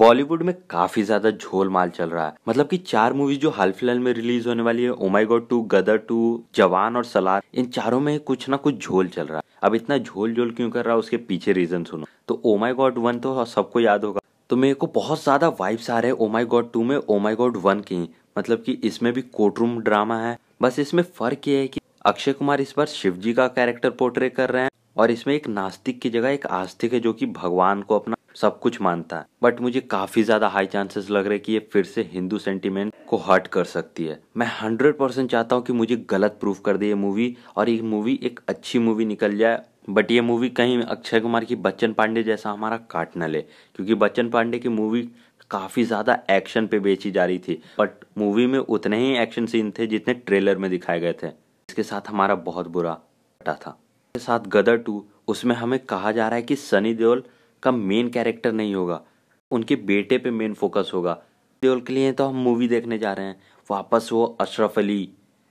बॉलीवुड में काफी ज्यादा झोल माल चल रहा है मतलब कि चार मूवीज जो हाल फिलहाल में रिलीज होने वाली है oh my God two Gadar two Jawan और सलार इन चारों में कुछ ना कुछ झोल चल रहा है अब इतना झोल झोल क्यों कर रहा है उसके पीछे रीजन सुनो तो ओमाई गॉड वन तो सबको याद होगा तो मेरे को बहुत ज्यादा वाइब्स आ रहे हैं ओमाई गॉड टू में ओमाई गॉड वन की मतलब कि इसमें भी कोर्टरूम ड्रामा है बस इसमें फर्क ये है कि अक्षय कुमार इस बार शिव जी का कैरेक्टर पोर्ट्रे कर रहे हैं और इसमें एक नास्तिक की जगह एक आस्तिक है जो कि भगवान को अपना सब कुछ मानता है बट मुझे काफी ज्यादा हाई चांसेस लग रहे कि ये फिर से हिंदू सेंटीमेंट को हर्ट कर सकती है मैं हंड्रेड परसेंट चाहता हूँ कि मुझे गलत प्रूफ कर दे ये मूवी और ये मूवी एक अच्छी मूवी निकल जाए बट ये मूवी कहीं अक्षय कुमार की बच्चन पांडे जैसा हमारा काट न ले क्योंकि बच्चन पांडे की मूवी काफ़ी ज़्यादा एक्शन पे बेची जा रही थी बट मूवी में उतने ही एक्शन सीन थे जितने ट्रेलर में दिखाए गए थे इसके साथ हमारा बहुत बुरा था इसके साथ गदर टू उसमें हमें कहा जा रहा है कि सनी देओल का मेन कैरेक्टर नहीं होगा उनके बेटे पे मेन फोकस होगा देवल के लिए तो हम मूवी देखने जा रहे हैं वापस वो अशरफ अली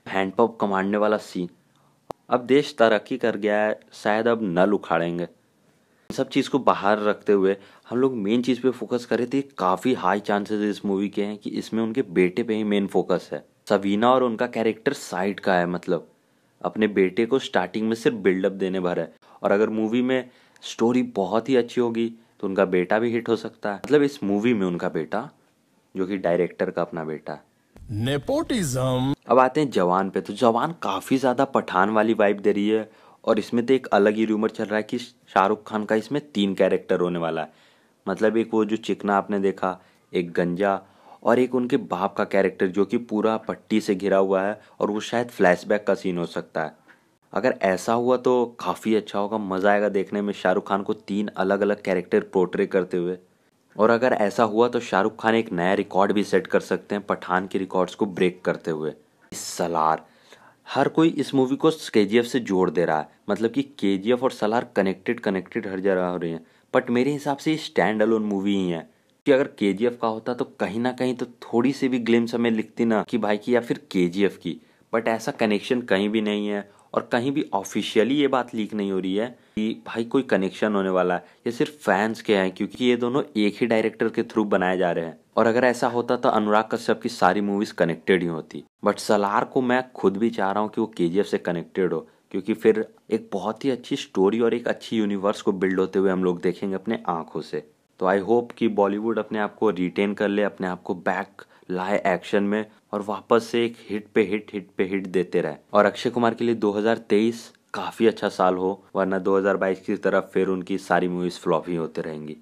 हैंडपम्प कमांडने वाला सीन अब देश तरक्की कर गया है शायद अब नल उखाड़ेंगे सब चीज़ को बाहर रखते हुए हम लोग मेन चीज़ पे फोकस करे थे काफ़ी हाई चांसेस इस मूवी के हैं कि इसमें उनके बेटे पे ही मेन फोकस है सवीना और उनका कैरेक्टर साइड का है मतलब अपने बेटे को स्टार्टिंग में सिर्फ बिल्डअप देने भर है और अगर मूवी में स्टोरी बहुत ही अच्छी होगी तो उनका बेटा भी हिट हो सकता है मतलब इस मूवी में उनका बेटा जो कि डायरेक्टर का अपना बेटा है नेपोटिज्म अब आते हैं जवान पे तो जवान काफी ज्यादा पठान वाली वाइब दे रही है और इसमें तो एक अलग ही रूमर चल रहा है कि शाहरुख खान का इसमें तीन कैरेक्टर होने वाला है मतलब एक वो जो चिकना आपने देखा एक गंजा और एक उनके बाप का कैरेक्टर जो कि पूरा पट्टी से घिरा हुआ है और वो शायद फ्लैशबैक का सीन हो सकता है अगर ऐसा हुआ तो काफ़ी अच्छा होगा मज़ा आएगा देखने में शाहरुख खान को तीन अलग अलग कैरेक्टर पोर्ट्रे करते हुए और अगर ऐसा हुआ तो शाहरुख खान एक नया रिकॉर्ड भी सेट कर सकते हैं पठान के रिकॉर्ड्स को ब्रेक करते हुए सलार हर कोई इस मूवी को के से जोड़ दे रहा है मतलब कि के और सलार कनेक्टेड कनेक्टेड हर जगह हो रही हैं बट मेरे हिसाब से ये स्टैंड अलोन मूवी ही है कि अगर के का होता तो कहीं ना कहीं तो थोड़ी सी भी ग्लिम्स हमें लिखती ना कि भाई की या फिर के की बट ऐसा कनेक्शन कहीं भी नहीं है और कहीं भी ऑफिशियली ये बात लीक नहीं हो रही है कि भाई कोई कनेक्शन होने वाला है ये सिर्फ फैंस के हैं क्योंकि ये दोनों एक ही डायरेक्टर के थ्रू बनाए जा रहे हैं और अगर ऐसा होता तो अनुराग कश्यप की सारी मूवीज कनेक्टेड ही होती बट सलार को मैं खुद भी चाह रहा हूँ कि वो के से कनेक्टेड हो क्योंकि फिर एक बहुत ही अच्छी स्टोरी और एक अच्छी यूनिवर्स को बिल्ड होते हुए हम लोग देखेंगे अपने आंखों से तो आई होप कि बॉलीवुड अपने आप को रिटेन कर ले अपने आप को बैक लाए एक्शन में और वापस से एक हिट पे हिट हिट पे हिट देते रहे और अक्षय कुमार के लिए 2023 काफी अच्छा साल हो वरना 2022 की तरफ फिर उनकी सारी मूवीज फ्लॉप ही होते रहेंगी